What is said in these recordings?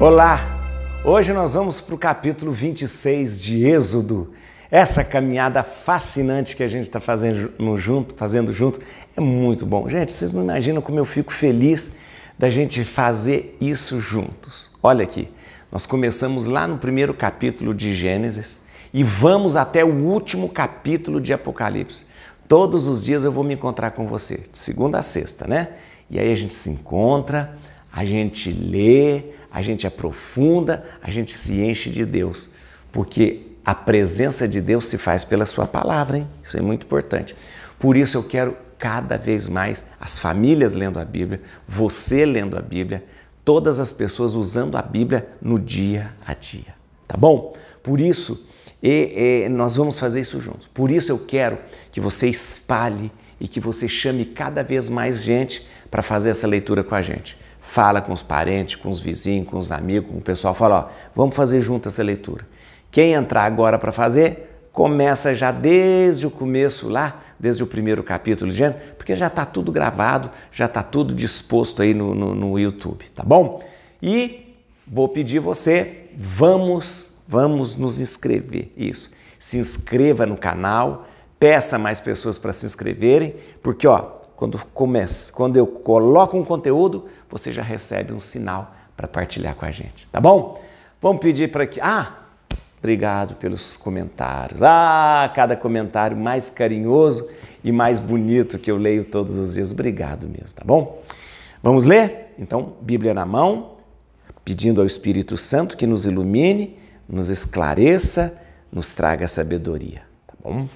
Olá! Hoje nós vamos para o capítulo 26 de Êxodo. Essa caminhada fascinante que a gente está fazendo junto, fazendo junto é muito bom. Gente, vocês não imaginam como eu fico feliz da gente fazer isso juntos. Olha aqui, nós começamos lá no primeiro capítulo de Gênesis e vamos até o último capítulo de Apocalipse. Todos os dias eu vou me encontrar com você, de segunda a sexta, né? E aí a gente se encontra, a gente lê, a gente aprofunda, é a gente se enche de Deus, porque a presença de Deus se faz pela Sua palavra, hein? isso é muito importante. Por isso eu quero cada vez mais as famílias lendo a Bíblia, você lendo a Bíblia, todas as pessoas usando a Bíblia no dia a dia, tá bom? Por isso, e, e, nós vamos fazer isso juntos. Por isso eu quero que você espalhe e que você chame cada vez mais gente para fazer essa leitura com a gente fala com os parentes, com os vizinhos, com os amigos, com o pessoal, fala, ó, vamos fazer junto essa leitura. Quem entrar agora para fazer, começa já desde o começo lá, desde o primeiro capítulo de Gênesis, porque já está tudo gravado, já está tudo disposto aí no, no, no YouTube, tá bom? E vou pedir você, vamos, vamos nos inscrever, isso. Se inscreva no canal, peça mais pessoas para se inscreverem, porque ó, quando, começa, quando eu coloco um conteúdo, você já recebe um sinal para partilhar com a gente, tá bom? Vamos pedir para que. Ah, obrigado pelos comentários. Ah, cada comentário mais carinhoso e mais bonito que eu leio todos os dias. Obrigado mesmo, tá bom? Vamos ler? Então, Bíblia na mão, pedindo ao Espírito Santo que nos ilumine, nos esclareça, nos traga sabedoria, tá bom?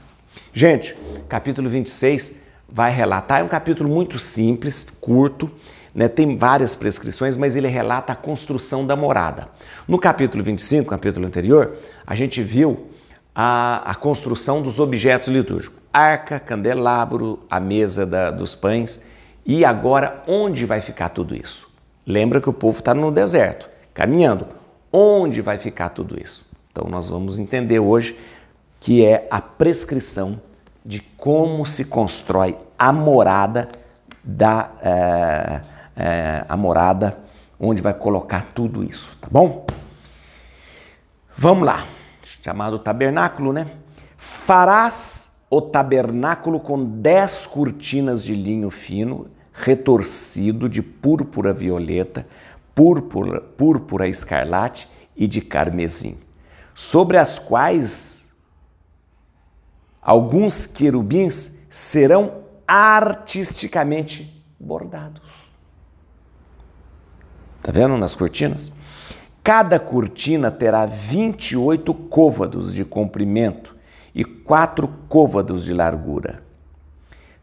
Gente, capítulo 26 vai relatar. É um capítulo muito simples, curto, né? tem várias prescrições, mas ele relata a construção da morada. No capítulo 25, capítulo anterior, a gente viu a, a construção dos objetos litúrgicos: arca, candelabro, a mesa da, dos pães. E agora, onde vai ficar tudo isso? Lembra que o povo está no deserto, caminhando. Onde vai ficar tudo isso? Então, nós vamos entender hoje que é a prescrição de como se constrói a morada da é, é, a morada onde vai colocar tudo isso, tá bom? Vamos lá, chamado tabernáculo, né? Farás o tabernáculo com dez cortinas de linho fino, retorcido de púrpura violeta, púrpura, púrpura escarlate e de carmesim, sobre as quais Alguns querubins serão artisticamente bordados. Tá vendo nas cortinas? Cada cortina terá 28 côvados de comprimento e 4 côvados de largura.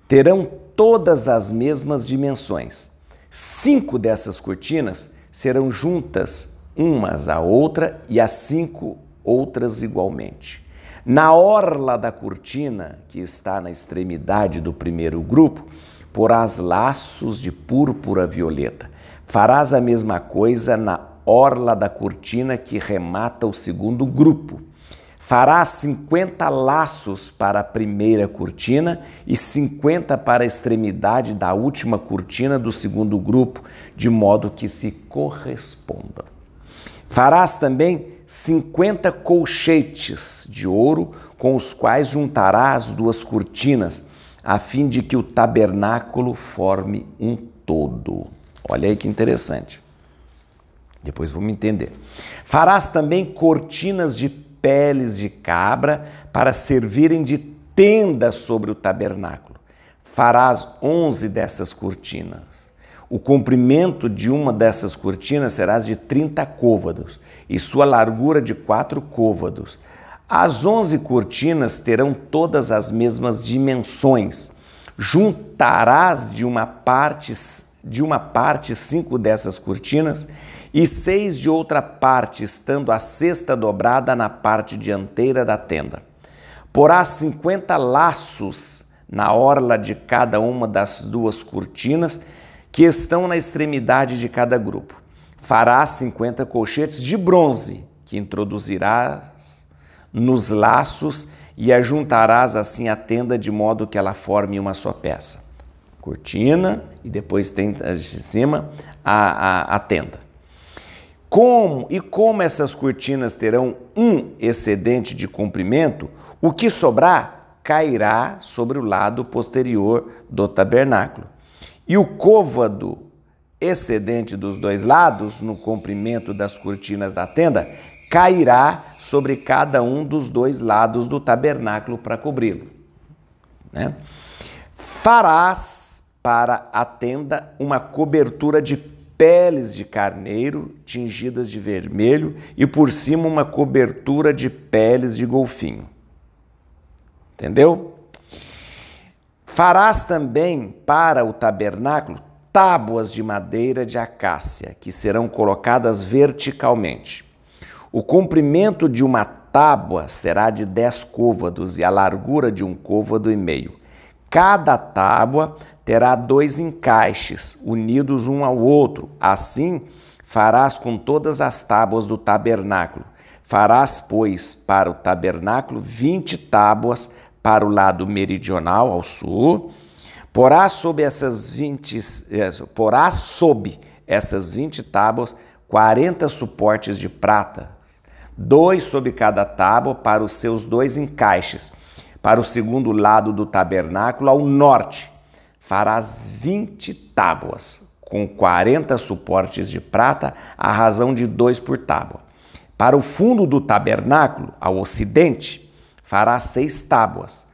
Terão todas as mesmas dimensões. Cinco dessas cortinas serão juntas umas à outra e as cinco outras igualmente. Na orla da cortina, que está na extremidade do primeiro grupo, porás laços de púrpura violeta. Farás a mesma coisa na orla da cortina que remata o segundo grupo. Farás 50 laços para a primeira cortina e 50 para a extremidade da última cortina do segundo grupo, de modo que se correspondam. Farás também cinquenta colchetes de ouro, com os quais juntará as duas cortinas, a fim de que o tabernáculo forme um todo. Olha aí que interessante. Depois vamos entender. Farás também cortinas de peles de cabra para servirem de tenda sobre o tabernáculo. Farás onze dessas cortinas. O comprimento de uma dessas cortinas será de 30 côvados e sua largura de quatro côvados. As onze cortinas terão todas as mesmas dimensões. Juntarás de uma parte de uma parte cinco dessas cortinas e seis de outra parte, estando a sexta dobrada na parte dianteira da tenda. Porás cinquenta laços na orla de cada uma das duas cortinas que estão na extremidade de cada grupo. Fará cinquenta colchetes de bronze, que introduzirás nos laços e a juntarás assim a tenda de modo que ela forme uma só peça. Cortina e depois tem de cima a, a, a tenda. Como e como essas cortinas terão um excedente de comprimento, o que sobrar cairá sobre o lado posterior do tabernáculo. E o côvado excedente dos dois lados, no comprimento das cortinas da tenda, cairá sobre cada um dos dois lados do tabernáculo para cobri-lo. Né? Farás para a tenda uma cobertura de peles de carneiro tingidas de vermelho e por cima uma cobertura de peles de golfinho. Entendeu? Farás também para o tabernáculo tábuas de madeira de acácia que serão colocadas verticalmente. O comprimento de uma tábua será de dez côvados e a largura de um côvado e meio. Cada tábua terá dois encaixes unidos um ao outro. Assim farás com todas as tábuas do tabernáculo. Farás, pois, para o tabernáculo vinte tábuas para o lado meridional, ao sul, Porá sobre essas 20, porá sob essas 20 é, tábuas 40 suportes de prata, dois sobre cada tábua para os seus dois encaixes, para o segundo lado do tabernáculo ao norte. Farás 20 tábuas com 40 suportes de prata, a razão de dois por tábua. Para o fundo do tabernáculo, ao ocidente, farás seis tábuas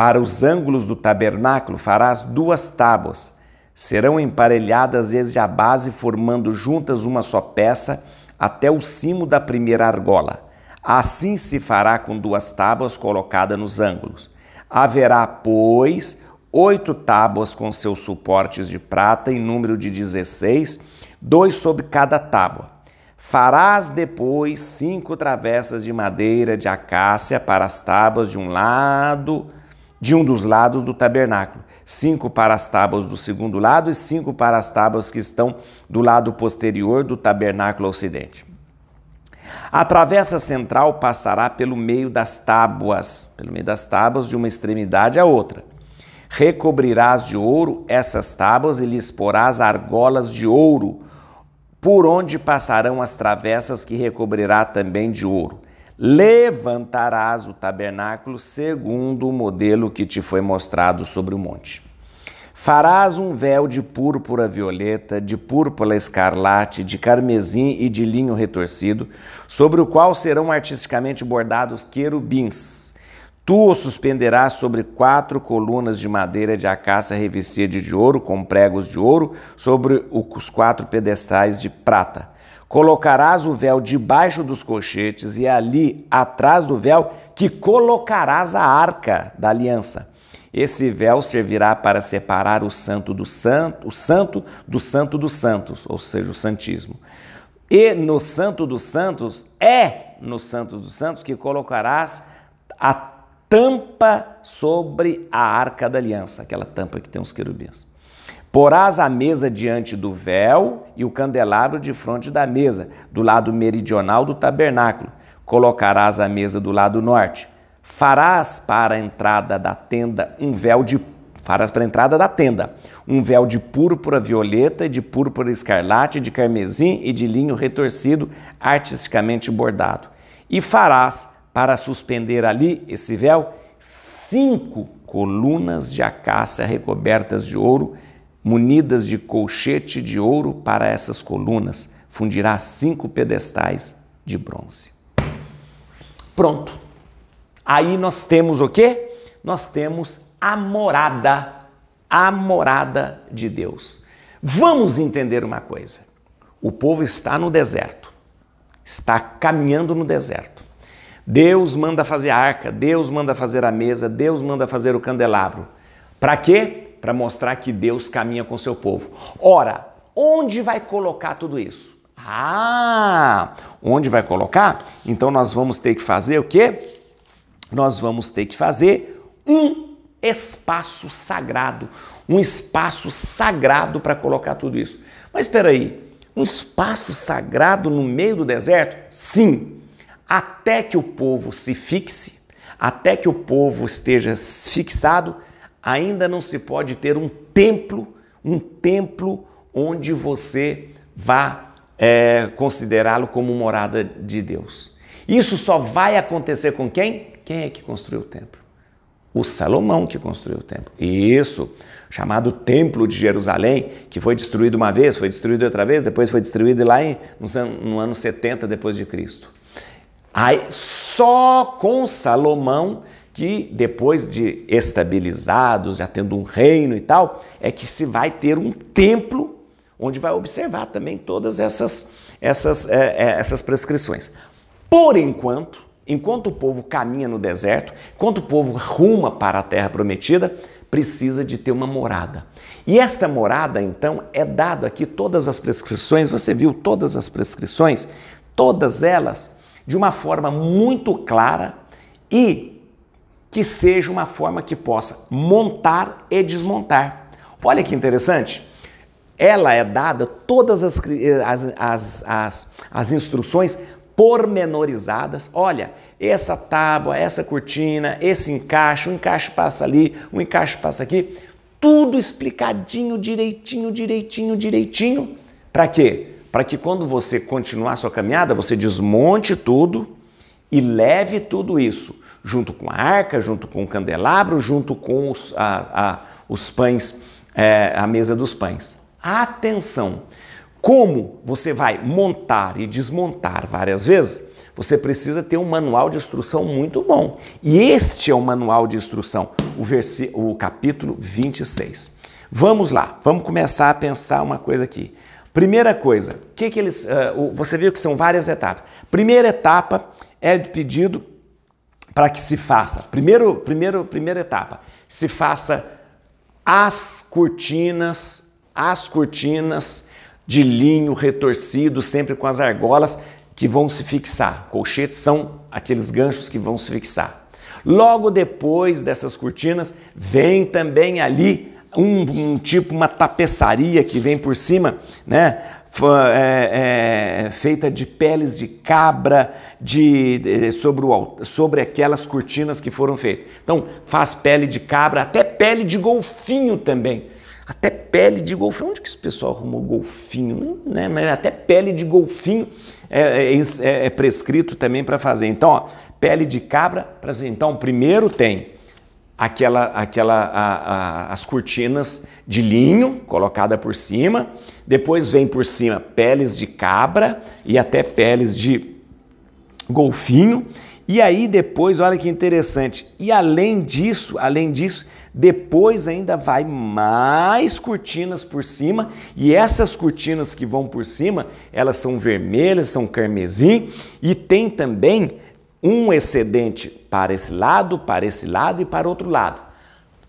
para os ângulos do tabernáculo farás duas tábuas. Serão emparelhadas desde a base, formando juntas uma só peça, até o cimo da primeira argola. Assim se fará com duas tábuas colocadas nos ângulos. Haverá, pois, oito tábuas com seus suportes de prata, em número de dezesseis, dois sobre cada tábua. Farás depois cinco travessas de madeira de acácia para as tábuas de um lado de um dos lados do tabernáculo, cinco para as tábuas do segundo lado e cinco para as tábuas que estão do lado posterior do tabernáculo ocidente. A travessa central passará pelo meio das tábuas, pelo meio das tábuas de uma extremidade à outra. Recobrirás de ouro essas tábuas e lhes porás argolas de ouro, por onde passarão as travessas que recobrirá também de ouro levantarás o tabernáculo segundo o modelo que te foi mostrado sobre o monte. Farás um véu de púrpura violeta, de púrpura escarlate, de carmesim e de linho retorcido, sobre o qual serão artisticamente bordados querubins. Tu o suspenderás sobre quatro colunas de madeira de acácia revestida de ouro, com pregos de ouro, sobre os quatro pedestais de prata. Colocarás o véu debaixo dos cochetes e ali, atrás do véu, que colocarás a arca da aliança. Esse véu servirá para separar o santo do santo, o santo do santo dos santos, ou seja, o santismo. E no santo dos santos é no santo dos santos que colocarás a tampa sobre a arca da aliança, aquela tampa que tem os querubins. Porás a mesa diante do véu e o candelabro de fronte da mesa, do lado meridional do tabernáculo. Colocarás a mesa do lado norte. Farás para a entrada da tenda um véu de farás para a entrada da tenda um véu de púrpura violeta, de púrpura escarlate, de carmesim e de linho retorcido, artisticamente bordado. E farás para suspender ali esse véu cinco colunas de acácia recobertas de ouro munidas de colchete de ouro para essas colunas, fundirá cinco pedestais de bronze. Pronto. Aí nós temos o quê? Nós temos a morada, a morada de Deus. Vamos entender uma coisa. O povo está no deserto. Está caminhando no deserto. Deus manda fazer a arca, Deus manda fazer a mesa, Deus manda fazer o candelabro. Para quê? para mostrar que Deus caminha com seu povo. Ora, onde vai colocar tudo isso? Ah, onde vai colocar? Então nós vamos ter que fazer o quê? Nós vamos ter que fazer um espaço sagrado, um espaço sagrado para colocar tudo isso. Mas espera aí, um espaço sagrado no meio do deserto? Sim, até que o povo se fixe, até que o povo esteja fixado ainda não se pode ter um templo, um templo onde você vá é, considerá-lo como morada de Deus. Isso só vai acontecer com quem? Quem é que construiu o templo? O Salomão que construiu o templo. Isso, chamado Templo de Jerusalém, que foi destruído uma vez, foi destruído outra vez, depois foi destruído lá em, no ano 70 depois de Cristo. Aí, só com Salomão que depois de estabilizados, já tendo um reino e tal, é que se vai ter um templo onde vai observar também todas essas, essas, é, é, essas prescrições. Por enquanto, enquanto o povo caminha no deserto, enquanto o povo ruma para a terra prometida, precisa de ter uma morada. E esta morada, então, é dado aqui todas as prescrições, você viu todas as prescrições, todas elas de uma forma muito clara e que seja uma forma que possa montar e desmontar. Olha que interessante. Ela é dada todas eh, as, as, as, as instruções pormenorizadas. Olha, essa tábua, essa cortina, esse encaixe, um encaixe passa ali, um encaixe passa aqui. Tudo explicadinho, direitinho, direitinho, direitinho. Para quê? Para que quando você continuar sua caminhada, você desmonte tudo e leve tudo isso junto com a arca, junto com o candelabro, junto com os, a, a, os pães, é, a mesa dos pães. Atenção! Como você vai montar e desmontar várias vezes, você precisa ter um manual de instrução muito bom. E este é o manual de instrução, o, versi o capítulo 26. Vamos lá, vamos começar a pensar uma coisa aqui. Primeira coisa, que que eles, uh, você viu que são várias etapas. Primeira etapa é pedido para que se faça, primeiro, primeiro, primeira etapa, se faça as cortinas, as cortinas de linho retorcido, sempre com as argolas que vão se fixar. Colchetes são aqueles ganchos que vão se fixar. Logo depois dessas cortinas, vem também ali um, um tipo, uma tapeçaria que vem por cima, né? é, é, feita de peles de cabra, de, sobre, o, sobre aquelas cortinas que foram feitas. Então, faz pele de cabra, até pele de golfinho também. Até pele de golfinho. Onde que esse pessoal arrumou golfinho? Né? Mas até pele de golfinho é, é, é, é, é prescrito também para fazer. Então, ó, pele de cabra para fazer. Então, primeiro tem aquela, aquela, a, a, as cortinas de linho colocada por cima, depois vem por cima peles de cabra e até peles de golfinho. E aí depois, olha que interessante, e além disso, além disso, depois ainda vai mais cortinas por cima, e essas cortinas que vão por cima, elas são vermelhas, são carmesim, e tem também um excedente para esse lado, para esse lado e para outro lado.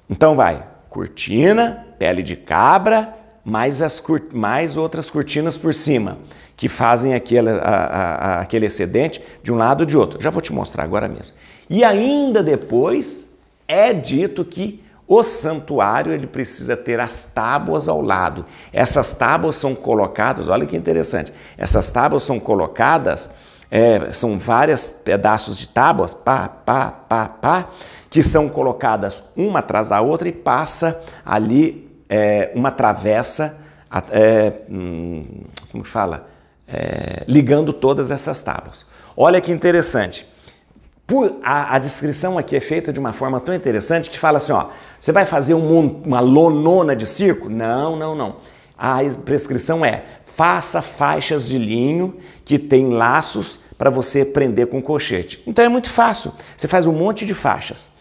Então vai cortina, pele de cabra, mais, as, mais outras cortinas por cima, que fazem aquele, a, a, aquele excedente de um lado ou de outro. Já vou te mostrar agora mesmo. E ainda depois é dito que o santuário ele precisa ter as tábuas ao lado. Essas tábuas são colocadas, olha que interessante, essas tábuas são colocadas é, são vários pedaços de tábuas, pá, pá, pá, pá, que são colocadas uma atrás da outra e passa ali é, uma travessa, é, hum, como fala, é, ligando todas essas tábuas. Olha que interessante. Por, a, a, descrição aqui é feita de uma forma tão interessante que fala assim: ó, você vai fazer um, uma lonona de circo? Não, não, não a prescrição é: faça faixas de linho que tem laços para você prender com colchete. Então é muito fácil. Você faz um monte de faixas.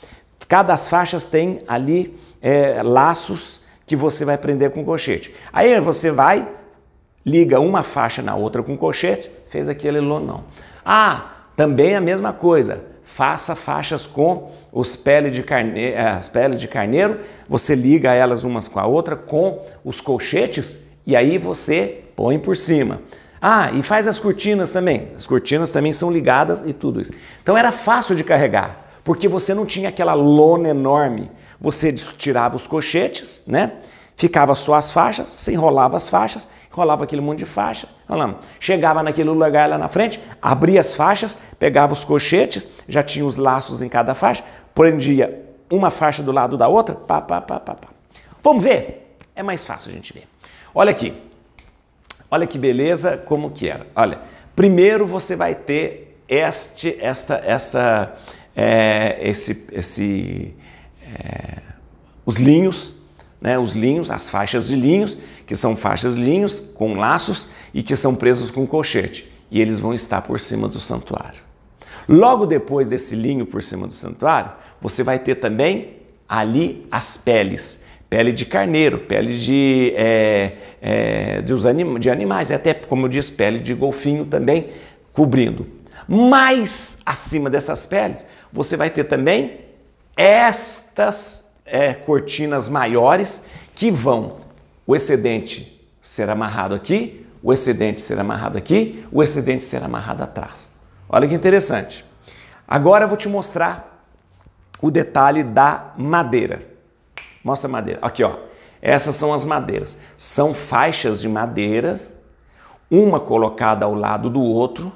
Cada as faixas tem ali é, laços que você vai prender com colchete. Aí você vai, liga uma faixa na outra com colchete, fez aquele lonão. Ah, também é a mesma coisa faça faixas com os pele de carne... Eh, as peles de carneiro, você liga elas umas com a outra com os colchetes e aí você põe por cima. Ah, e faz as cortinas também. As cortinas também são ligadas e tudo isso. Então era fácil de carregar, porque você não tinha aquela lona enorme. Você tirava os colchetes, né? Ficava só as faixas, você enrolava as faixas rolava aquele monte de faixa, olha chegava naquele lugar lá na frente, abria as faixas, pegava os colchetes, já tinha os laços em cada faixa, prendia uma faixa do lado da outra, pá, pá, pá, pá, pá. Vamos ver? É mais fácil a gente ver. Olha aqui, olha que beleza como que era. Olha, primeiro você vai ter este, esta, essa, é, esse, esse, é, os linhos, né, os linhos, as faixas de linhos, que são faixas linhos com laços e que são presos com colchete, e eles vão estar por cima do santuário. Logo depois desse linho por cima do santuário, você vai ter também ali as peles. Pele de carneiro, pele de, é, é, de, anim, de animais, e até, como eu disse, pele de golfinho também cobrindo. Mais acima dessas peles, você vai ter também estas é, cortinas maiores que vão o excedente será amarrado aqui, o excedente será amarrado aqui, o excedente será amarrado atrás. Olha que interessante. Agora eu vou te mostrar o detalhe da madeira. Mostra a madeira. Aqui, ó. Essas são as madeiras. São faixas de madeira, uma colocada ao lado do outro.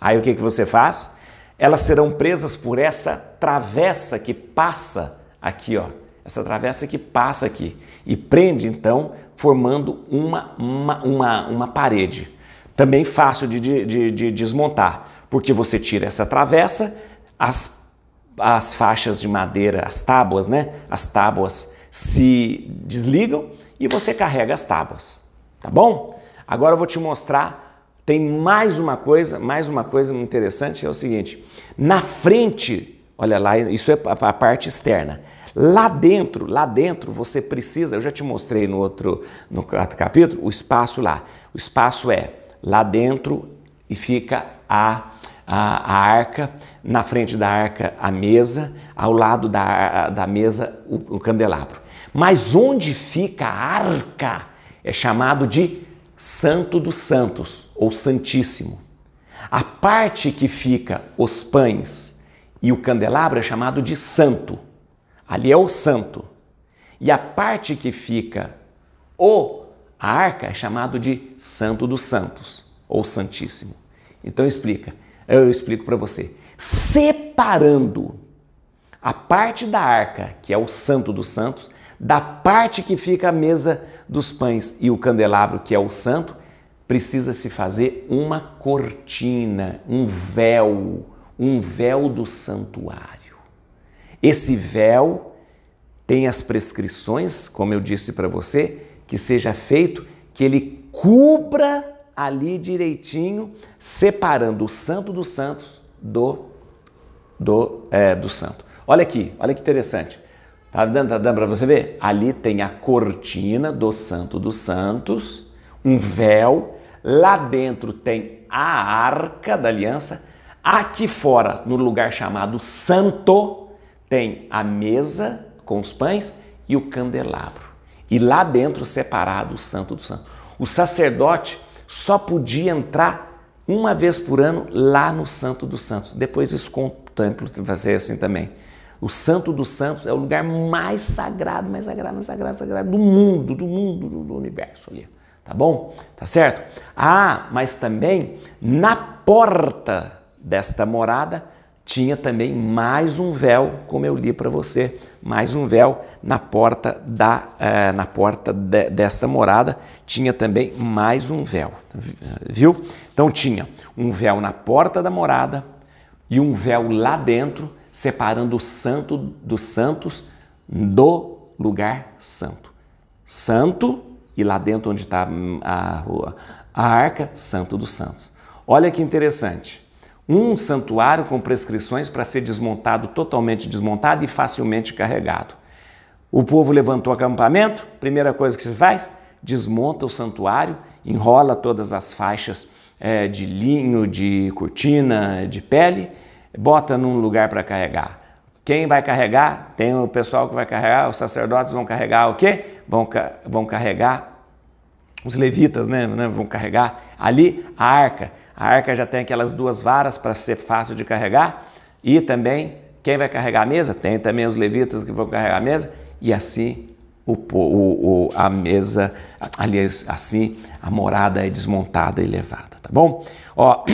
Aí o que, que você faz? Elas serão presas por essa travessa que passa aqui, ó essa travessa que passa aqui e prende então formando uma, uma, uma, uma parede. Também fácil de, de, de, de desmontar, porque você tira essa travessa, as, as faixas de madeira, as tábuas, né? As tábuas se desligam e você carrega as tábuas, tá bom? Agora eu vou te mostrar, tem mais uma coisa, mais uma coisa interessante, é o seguinte, na frente, olha lá, isso é a parte externa, Lá dentro, lá dentro você precisa, eu já te mostrei no outro no capítulo, o espaço lá. O espaço é lá dentro e fica a, a, a arca, na frente da arca a mesa, ao lado da, da mesa o, o candelabro. Mas onde fica a arca é chamado de Santo dos Santos ou Santíssimo. A parte que fica os pães e o candelabro é chamado de santo ali é o santo. E a parte que fica ou a arca é chamado de Santo dos Santos ou Santíssimo. Então explica, eu explico para você. Separando a parte da arca, que é o Santo dos Santos, da parte que fica a mesa dos pães e o candelabro, que é o santo, precisa se fazer uma cortina, um véu, um véu do santuário. Esse véu tem as prescrições, como eu disse para você, que seja feito que ele cubra ali direitinho, separando o santo dos santos do do, é, do santo. Olha aqui, olha que interessante. Tá dando, tá dando para você ver? Ali tem a cortina do santo dos santos, um véu, lá dentro tem a arca da aliança, aqui fora, no lugar chamado santo, tem a mesa com os pães e o candelabro. E lá dentro separado o santo do santo. O sacerdote só podia entrar uma vez por ano lá no santo dos santos. Depois isso com o templo assim também. O Santo dos Santos é o lugar mais sagrado, mais sagrado, mais sagrado, sagrado do mundo, do mundo, do, universo ali. Tá bom? Tá certo? Ah, mas também na porta desta morada tinha também mais um véu, como eu li para você, mais um véu na porta da eh, na porta de, desta morada tinha também mais um véu, viu? Então tinha um véu na porta da morada e um véu lá dentro separando o santo dos santos do lugar santo. Santo e lá dentro onde está a, a, a arca, santo dos santos. Olha que interessante um santuário com prescrições para ser desmontado, totalmente desmontado e facilmente carregado. O povo levantou acampamento, primeira coisa que se faz, desmonta o santuário, enrola todas as faixas é, de linho, de cortina, de pele, bota num lugar para carregar. Quem vai carregar? Tem o pessoal que vai carregar, os sacerdotes vão carregar o quê? Vão, vão carregar os levitas né, né, vão carregar. Ali a arca. A arca já tem aquelas duas varas para ser fácil de carregar. E também quem vai carregar a mesa? Tem também os levitas que vão carregar a mesa. E assim o, o, a mesa, aliás, assim a morada é desmontada e levada, tá bom? Ó,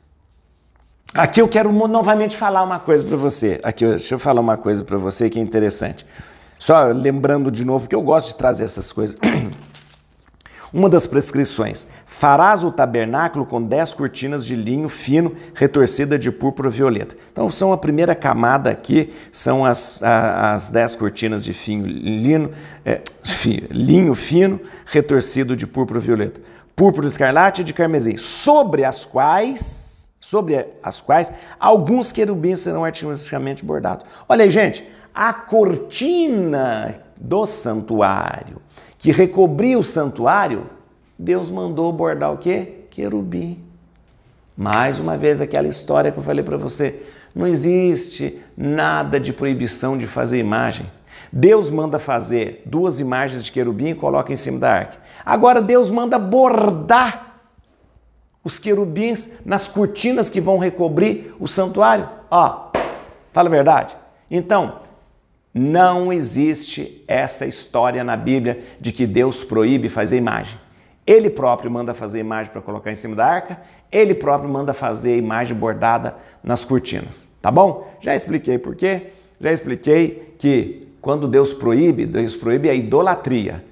aqui eu quero novamente falar uma coisa para você. Aqui, deixa eu falar uma coisa para você que é interessante. Só lembrando de novo, que eu gosto de trazer essas coisas Uma das prescrições: farás o tabernáculo com dez cortinas de linho fino, retorcida de púrpura violeta. Então, são a primeira camada aqui, são as, a, as dez cortinas de finho, lino, é, linho fino, retorcido de púrpura violeta. Púrpura escarlate e de carmesim, sobre as quais, sobre as quais, alguns querubins serão artisticamente bordados. Olha aí, gente, a cortina do santuário que recobria o santuário, Deus mandou bordar o quê? Querubim. Mais uma vez aquela história que eu falei para você, não existe nada de proibição de fazer imagem. Deus manda fazer duas imagens de querubim e coloca em cima da arca. Agora Deus manda bordar os querubins nas cortinas que vão recobrir o santuário. Ó, fala a verdade. Então, não existe essa história na Bíblia de que Deus proíbe fazer imagem. Ele próprio manda fazer imagem para colocar em cima da arca, ele próprio manda fazer imagem bordada nas cortinas, tá bom? Já expliquei por quê? Já expliquei que quando Deus proíbe, Deus proíbe a idolatria.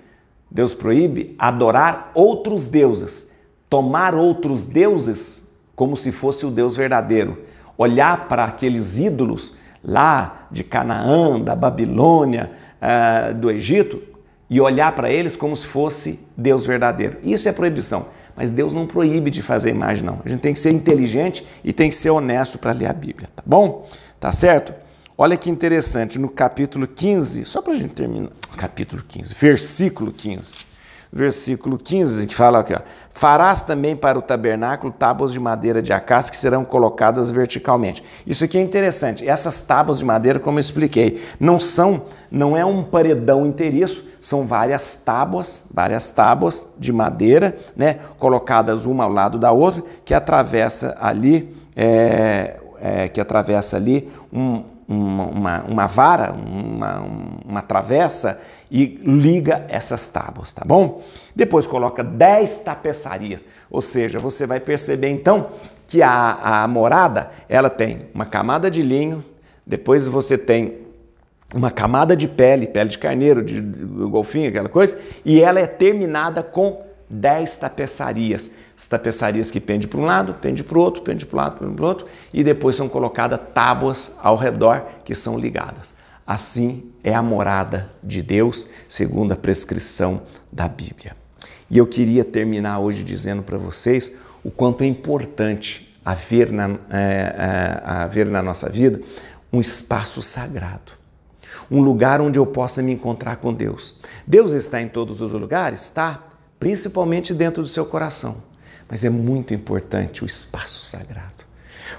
Deus proíbe adorar outros deuses, tomar outros deuses como se fosse o Deus verdadeiro, olhar para aqueles ídolos lá de Canaã, da Babilônia, uh, do Egito, e olhar para eles como se fosse Deus verdadeiro. Isso é proibição. Mas Deus não proíbe de fazer imagem, não. A gente tem que ser inteligente e tem que ser honesto para ler a Bíblia, tá bom? Tá certo? Olha que interessante, no capítulo 15, só para a gente terminar, capítulo 15, versículo 15 versículo 15, que fala aqui, ó, farás também para o tabernáculo tábuas de madeira de acácia que serão colocadas verticalmente. Isso aqui é interessante. Essas tábuas de madeira, como eu expliquei, não são, não é um paredão inteiriço, são várias tábuas, várias tábuas de madeira, né, colocadas uma ao lado da outra, que atravessa ali, é, é, que atravessa ali um, uma, uma, uma, vara, uma, uma travessa e liga essas tábuas, tá bom? Depois coloca 10 tapeçarias, ou seja, você vai perceber então que a, a morada ela tem uma camada de linho, depois você tem uma camada de pele, pele de carneiro, de golfinho, aquela coisa, e ela é terminada com 10 tapeçarias. As tapeçarias que pende para um lado, pende para o outro, pende para o lado, pende para o outro, e depois são colocadas tábuas ao redor que são ligadas. Assim é a morada de Deus, segundo a prescrição da Bíblia. E eu queria terminar hoje dizendo para vocês o quanto é importante haver na, é, é, haver na nossa vida um espaço sagrado, um lugar onde eu possa me encontrar com Deus. Deus está em todos os lugares? Está, principalmente dentro do seu coração. Mas é muito importante o espaço sagrado.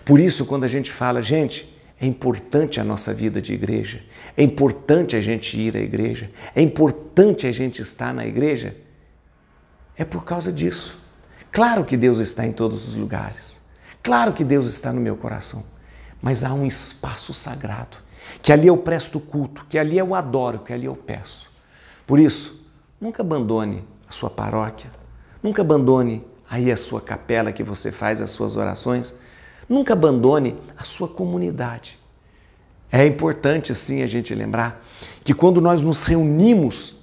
Por isso, quando a gente fala, gente, é importante a nossa vida de igreja, é importante a gente ir à igreja, é importante a gente estar na igreja. É por causa disso. Claro que Deus está em todos os lugares, claro que Deus está no meu coração, mas há um espaço sagrado, que ali eu presto culto, que ali eu adoro, que ali eu peço. Por isso, nunca abandone a sua paróquia, nunca abandone aí a sua capela que você faz as suas orações Nunca abandone a sua comunidade. É importante sim a gente lembrar que quando nós nos reunimos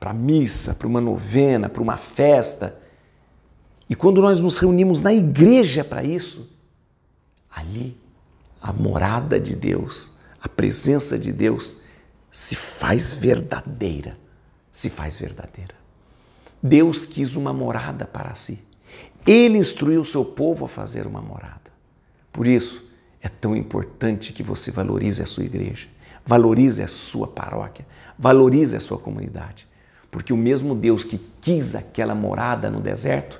para missa, para uma novena, para uma festa, e quando nós nos reunimos na igreja para isso, ali a morada de Deus, a presença de Deus se faz verdadeira, se faz verdadeira. Deus quis uma morada para si. Ele instruiu o seu povo a fazer uma morada. Por isso, é tão importante que você valorize a sua igreja, valorize a sua paróquia, valorize a sua comunidade. Porque o mesmo Deus que quis aquela morada no deserto,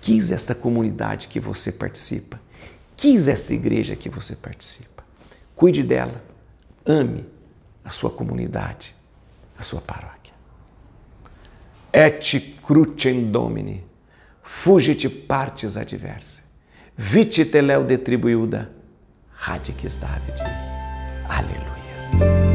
quis esta comunidade que você participa, quis esta igreja que você participa. Cuide dela, ame a sua comunidade, a sua paróquia. Et crucem Domini fugite partes adversa, vite teleu de tribuiuda, radicis David. Aleluia.